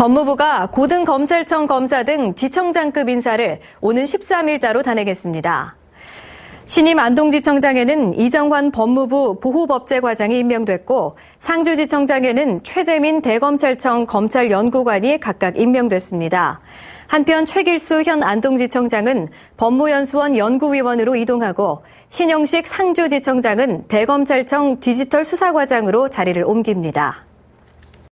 법무부가 고등검찰청 검사 등 지청장급 인사를 오는 13일자로 단행했습니다. 신임 안동지청장에는 이정환 법무부 보호법제과장이 임명됐고 상주지청장에는 최재민 대검찰청 검찰연구관이 각각 임명됐습니다. 한편 최길수 현 안동지청장은 법무연수원 연구위원으로 이동하고 신영식 상주지청장은 대검찰청 디지털 수사과장으로 자리를 옮깁니다.